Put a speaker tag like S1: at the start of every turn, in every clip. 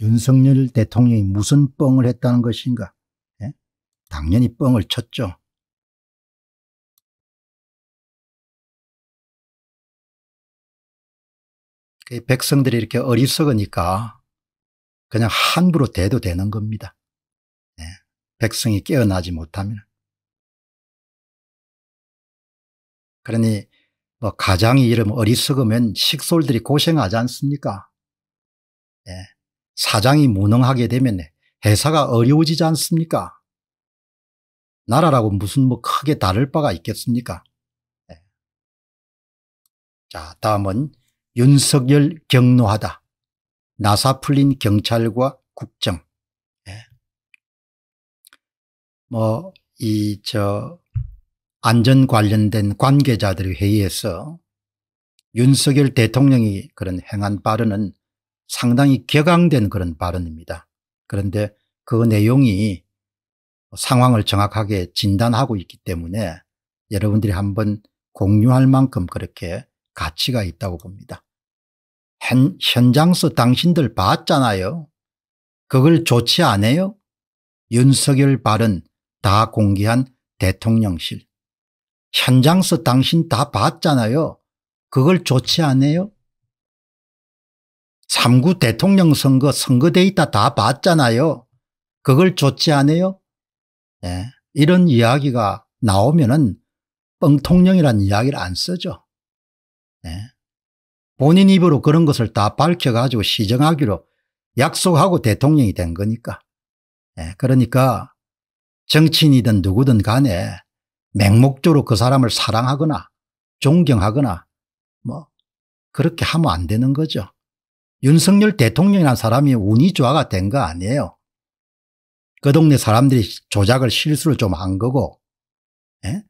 S1: 윤석열 대통령이 무슨 뻥을 했다는 것인가? 예? 당연히 뻥을 쳤죠.
S2: 그 백성들이
S1: 이렇게 어리석으니까 그냥 함부로 대도 되는 겁니다. 예. 백성이 깨어나지 못하면. 그러니 뭐 가장이 이름 어리석으면 식솔들이 고생하지 않습니까? 예. 사장이 무능하게 되면 회사가 어려워지지 않습니까? 나라라고 무슨 뭐 크게 다를 바가 있겠습니까? 네. 자, 다음은 윤석열 경로하다. 나사 풀린 경찰과 국정. 네. 뭐, 이, 저, 안전 관련된 관계자들의 회의에서 윤석열 대통령이 그런 행한 바르는 상당히 격앙된 그런 발언입니다. 그런데 그 내용이 상황을 정확하게 진단하고 있기 때문에 여러분들이 한번 공유할 만큼 그렇게 가치가 있다고 봅니다. 현, 장서 당신들 봤잖아요. 그걸 좋지 않아요? 윤석열 발언 다 공개한 대통령실. 현장서 당신 다 봤잖아요. 그걸 좋지 않아요? 3구 대통령 선거 선거 데이터 다 봤잖아요. 그걸 좋지 않아요? 네. 이런 이야기가 나오면 은뻥통령이라는 이야기를 안 쓰죠. 네. 본인 입으로 그런 것을 다 밝혀가지고 시정하기로 약속하고 대통령이 된 거니까. 네. 그러니까 정치인이든 누구든 간에 맹목적으로 그 사람을 사랑하거나 존경하거나 뭐 그렇게 하면 안 되는 거죠. 윤석열 대통령이란 사람이 운이 좋아가 된 거 아니에요. 그 동네 사람들이 조작을 실수를 좀 한 거고 예?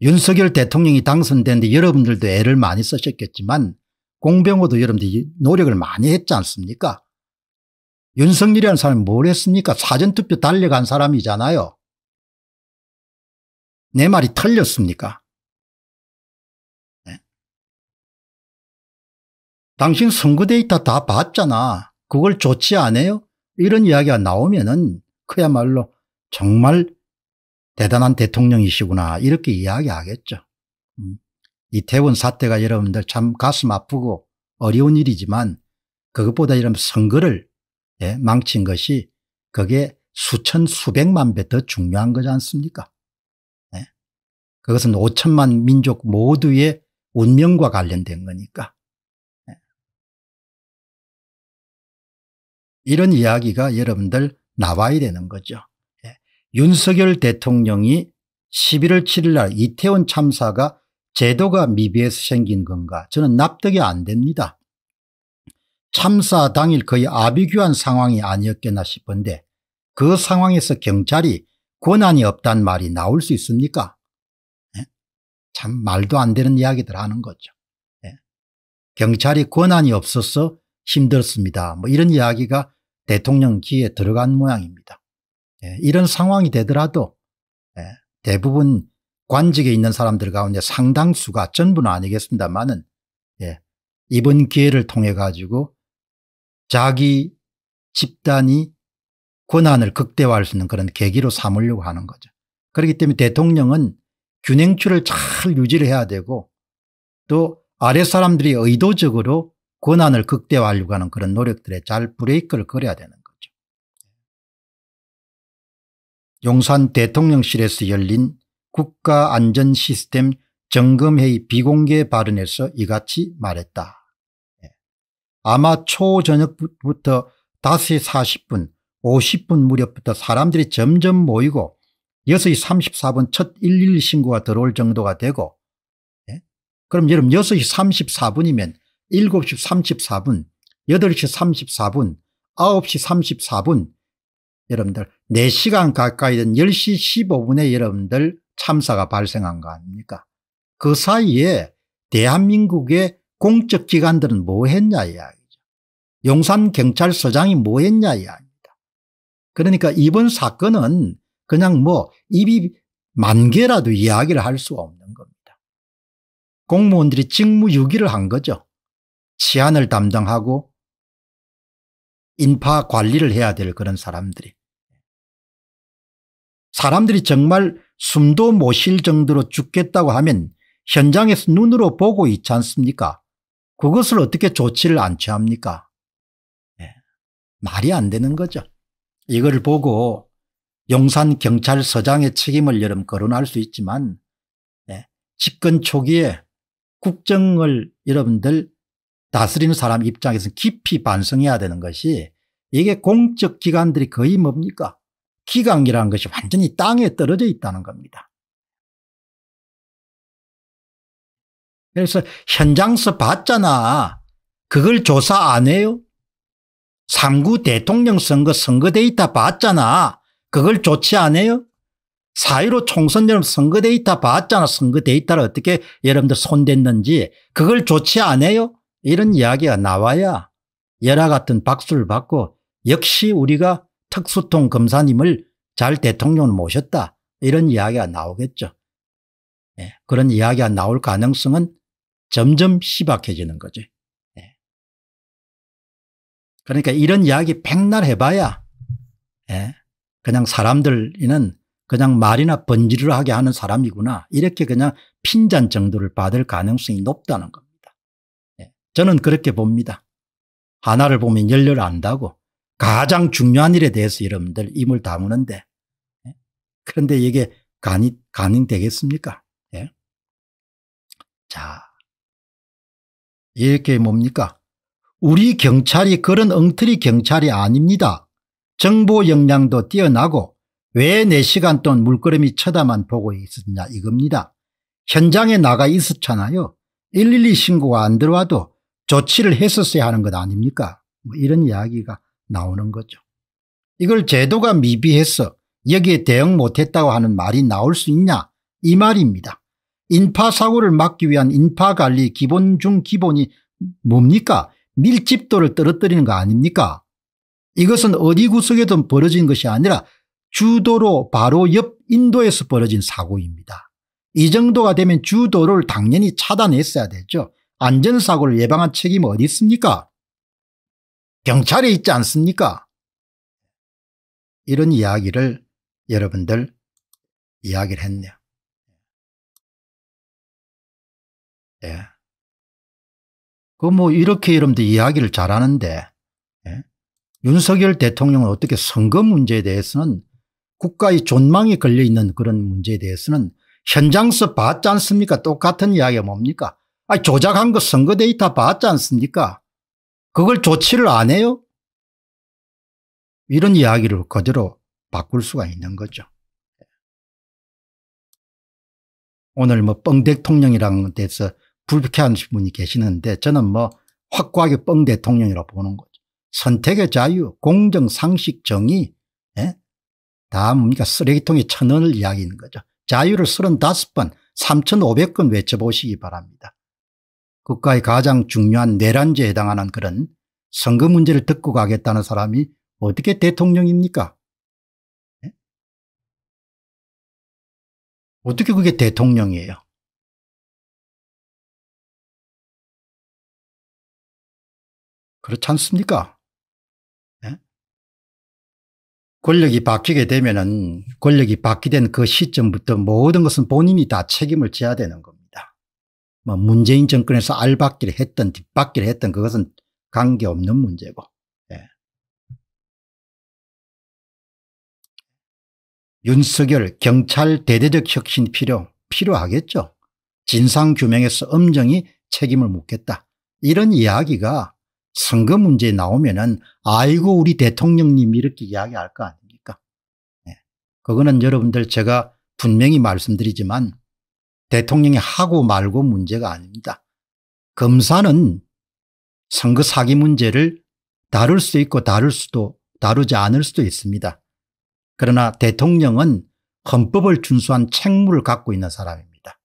S1: 윤석열 대통령이 당선되는데 여러분들도 애를 많이 쓰셨겠지만 공병호도 여러분들이 노력을 많이 했지 않습니까? 윤석열이라는 사람이 뭘 했습니까? 사전투표 달려간 사람이잖아요. 내 말이 틀렸습니까? 당신 선거 데이터 다 봤잖아. 그걸 좋지 않아요? 이런 이야기가 나오면은 그야말로 정말 대단한 대통령이시구나 이렇게 이야기하겠죠. 음. 이태원 사태가 여러분들 참 가슴 아프고 어려운 일이지만 그것보다 이런 선거를 예, 망친 것이 그게 수천 수백만 배 더 중요한 거지 않습니까? 예? 그것은 5천만 민족 모두의 운명과 관련된 거니까. 이런 이야기가 여러분들 나와야 되는 거죠. 예. 윤석열 대통령이 11월 7일 날 이태원 참사가 제도가 미비해서 생긴 건가 저는 납득이 안 됩니다. 참사 당일 거의 아비규한 상황이 아니었겠나 싶은데 그 상황에서 경찰이 권한이 없단 말이 나올 수 있습니까? 예? 참 말도 안 되는 이야기들 하는 거죠. 예? 경찰이 권한이 없어서 힘들습니다. 뭐 이런 이야기가 대통령 기에 들어간 모양입니다. 예, 이런 상황이 되더라도 예, 대부분 관직에 있는 사람들 가운데 상당수가 전부는 아니겠습니다만은 예, 이번 기회를 통해 가지고 자기 집단이 권한을 극대화할 수 있는 그런 계기로 삼으려고 하는 거죠. 그렇기 때문에 대통령은 균형추를 잘 유지를 해야 되고 또 아래 사람들이 의도적으로 권한을 극대화하려고 하는 그런 노력들에 잘 브레이크를 걸어야 되는 거죠. 용산 대통령실에서 열린 국가안전시스템 점검회의 비공개 발언에서 이같이 말했다. 예. 아마 초저녁부터 5시 40분 50분 무렵부터 사람들이 점점 모이고 6시 34분 첫 112신고가 들어올 정도가 되고 예. 그럼 여러분 6시 34분이면 7시 34분, 8시 34분, 9시 34분 여러분들 4시간 가까이 된 10시 15분에 여러분들 참사가 발생한 거 아닙니까? 그 사이에 대한민국의 공적기관들은 뭐 했냐 이야기죠. 용산경찰서장이 뭐 했냐 이야기입니다. 그러니까 이번 사건은 그냥 뭐 입이 만 개라도 이야기를 할수 없는 겁니다. 공무원들이 직무유기를 한 거죠. 치안을 담당하고 인파 관리를 해야 될 그런 사람들이 사람들이 정말 숨도 못 쉴 정도로 죽겠다고 하면 현장에서 눈으로 보고 있지 않습니까 그것을 어떻게 조치를 안 취합니까 네. 말이 안 되는 거죠 이걸 보고 용산 경찰서장의 책임을 여름 거론할 수 있지만 네. 집권 초기에 국정을 여러분들 다스리는 사람 입장에서는 깊이 반성해야 되는 것이 이게 공적 기관들이 거의 뭡니까 기강이라는 것이 완전히 땅에 떨어져 있다는 겁니다. 그래서 현장서 봤잖아. 그걸 조사 안 해요? 3구 대통령 선거 선거 데이터 봤잖아. 그걸 조치 안 해요? 4.15 총선 여러 선거 데이터 봤잖아. 선거 데이터를 어떻게 여러분들 손댔는지 그걸 조치 안 해요? 이런 이야기가 나와야 열화 같은 박수를 받고 역시 우리가 특수통 검사님을 잘 대통령을 모셨다 이런 이야기가 나오겠죠. 예, 그런 이야기가 나올 가능성은 점점 희박해지는 거죠. 예. 그러니까 이런 이야기 백날 해봐야 예, 그냥 사람들은 그냥 말이나 번지르 하게 하는 사람이구나 이렇게 그냥 핀잔 정도를 받을 가능성이 높다는 겁니다. 저는 그렇게 봅니다. 하나를 보면 열렬 안다고 가장 중요한 일에 대해서 여러분들 임을 다무는데 예? 그런데 이게 간이 가능되겠습니까? 예? 자 이렇게 뭡니까? 우리 경찰이 그런 엉터리 경찰이 아닙니다. 정보 역량도 뛰어나고 왜 4시간 동안 물끄러미 쳐다만 보고 있었냐 이겁니다. 현장에 나가 있었잖아요. 112 신고가 안 들어와도 조치를 했었어야 하는 것 아닙니까? 뭐 이런 이야기가 나오는 거죠. 이걸 제도가 미비해서 여기에 대응 못했다고 하는 말이 나올 수 있냐 이 말입니다. 인파사고를 막기 위한 인파관리 기본 중 기본이 뭡니까? 밀집도를 떨어뜨리는 거 아닙니까? 이것은 어디 구석에든 벌어진 것이 아니라 주도로 바로 옆 인도에서 벌어진 사고입니다. 이 정도가 되면 주도를 당연히 차단했어야 되죠. 안전사고를 예방한 책임이 어디 있습니까? 경찰에 있지 않습니까? 이런 이야기를
S2: 여러분들 이야기를 했네요.
S1: 예. 그뭐 이렇게 여러분들 이야기를 잘하는데 예? 윤석열 대통령은 어떻게 선거 문제에 대해서는 국가의 존망이 걸려있는 그런 문제에 대해서는 현장서 봤지 않습니까? 똑같은 이야기가 뭡니까? 아니, 조작한 거 선거 데이터 봤지 않습니까? 그걸 조치를 안 해요? 이런 이야기를 그대로 바꿀 수가 있는 거죠. 오늘 뭐 뻥 대통령이라는 데서 불쾌한 분이 계시는데 저는 뭐 확고하게 뻥 대통령이라고 보는 거죠. 선택의 자유, 공정, 상식, 정의 예? 다 뭡니까 쓰레기통에 천 원을 이야기하는 거죠. 자유를 35번 3,500건 외쳐보시기 바랍니다. 국가의 가장 중요한 내란죄에 해당하는 그런 선거 문제를 듣고 가겠다는 사람이 어떻게 대통령입니까? 네? 어떻게 그게 대통령이에요? 그렇지 않습니까? 네? 권력이 바뀌게 되면 은 권력이 바뀌된 그 시점부터 모든 것은 본인이 다 책임을 져야 되는 겁니다. 뭐 문재인 정권에서 알박기를 했던 뒷받기를 했던 그것은 관계없는 문제고 예. 윤석열 경찰 대대적 혁신 필요 필요하겠죠. 진상규명에서 엄정히 책임을 묻겠다. 이런 이야기가 선거 문제에 나오면 은 아이고 우리 대통령님 이렇게 이야기할 거 아닙니까. 예. 그거는 여러분들 제가 분명히 말씀드리지만 대통령이 하고 말고 문제가 아닙니다. 검사는 선거 사기 문제를 다룰 수 있고 다룰 수도 다루지 않을 수도 있습니다. 그러나 대통령은 헌법을 준수한 책무를 갖고 있는 사람입니다.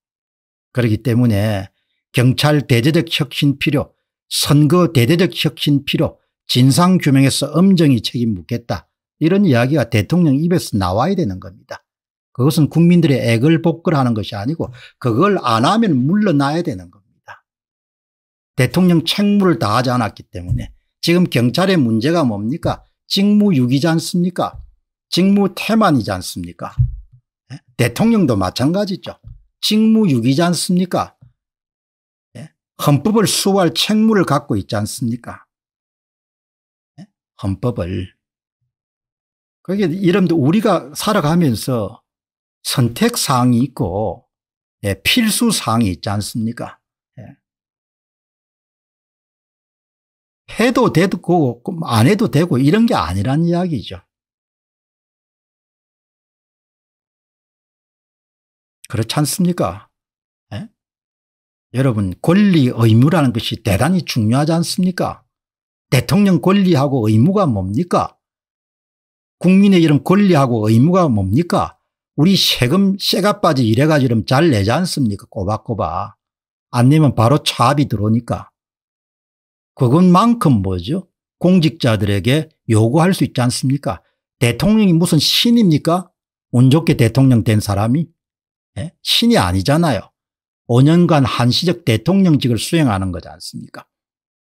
S1: 그렇기 때문에 경찰 대대적 혁신 필요, 선거 대대적 혁신 필요, 진상규명에서 엄정히 책임 묻겠다. 이런 이야기가 대통령 입에서 나와야 되는 겁니다. 그것은 국민들의 액을 복걸하는 것이 아니고 그걸 안 하면 물러나야 되는 겁니다. 대통령 책무를 다하지 않았기 때문에 지금 경찰의 문제가 뭡니까? 직무유기지 않습니까? 직무태만이지 않습니까? 예? 대통령도 마찬가지죠. 직무유기지 않습니까? 예? 헌법을 수호할 책무를 갖고 있지 않습니까? 예? 헌법을. 그게 이름도 우리가 살아가면서 선택 사항이 있고 예, 필수 사항이 있지 않습니까? 예. 해도
S2: 되고 안 해도 되고 이런 게아니라는 이야기죠. 그렇지 않습니까? 예?
S1: 여러분 권리 의무라는 것이 대단히 중요하지 않습니까? 대통령 권리하고 의무가 뭡니까? 국민의 이런 권리하고 의무가 뭡니까? 우리 세금 세가빠지 이래가지고 잘 내지 않습니까 꼬박꼬박. 안 내면 바로 차압이 들어오니까. 그것만큼 뭐죠 공직자들에게 요구할 수 있지 않습니까 대통령이 무슨 신입니까 운 좋게 대통령 된 사람이 예? 신이 아니잖아요 5년간 한시적 대통령직을 수행하는 거지 않습니까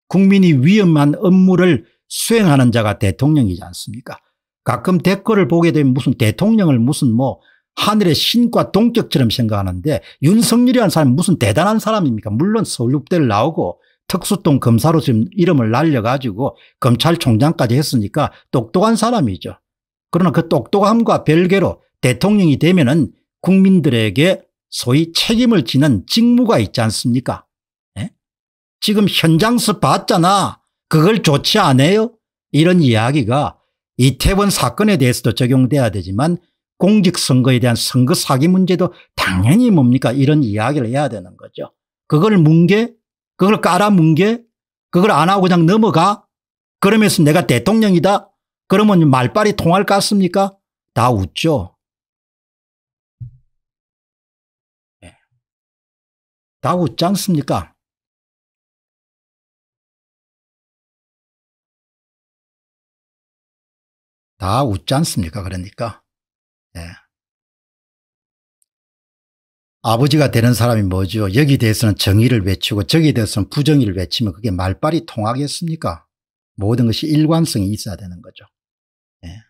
S1: 국민이 위험한 업무를 수행하는 자가 대통령이지 않습니까 가끔 댓글을 보게 되면 무슨 대통령을 무슨 뭐 하늘의 신과 동격처럼 생각하는데 윤석열이라는 사람이 무슨 대단한 사람입니까? 물론 서울육대를 나오고 특수통 검사로 지금 이름을 날려가지고 검찰총장까지 했으니까 똑똑한 사람이죠. 그러나 그 똑똑함과 별개로 대통령이 되면 은 국민들에게 소위 책임을 지는 직무가 있지 않습니까? 예? 지금 현장서 봤잖아. 그걸 좋지 않아요? 이런 이야기가 이태원 사건에 대해서도 적용돼야 되지만 공직선거에 대한 선거 사기 문제도 당연히 뭡니까 이런 이야기를 해야 되는 거죠. 그걸 뭉개 그걸 깔아뭉개 그걸 안 하고 그냥 넘어가 그러면서 내가 대통령이다 그러면 말빨이 통할 것 같습니까 다 웃죠.
S2: 예. 다 웃지 않습니까 다 웃지 않습니까? 그러니까. 예.
S1: 아버지가 되는 사람이 뭐죠? 여기 대해서는 정의를 외치고 저기 대해서는 부정의를 외치면 그게 말빨이 통하겠습니까? 모든 것이 일관성이 있어야 되는 거죠. 예.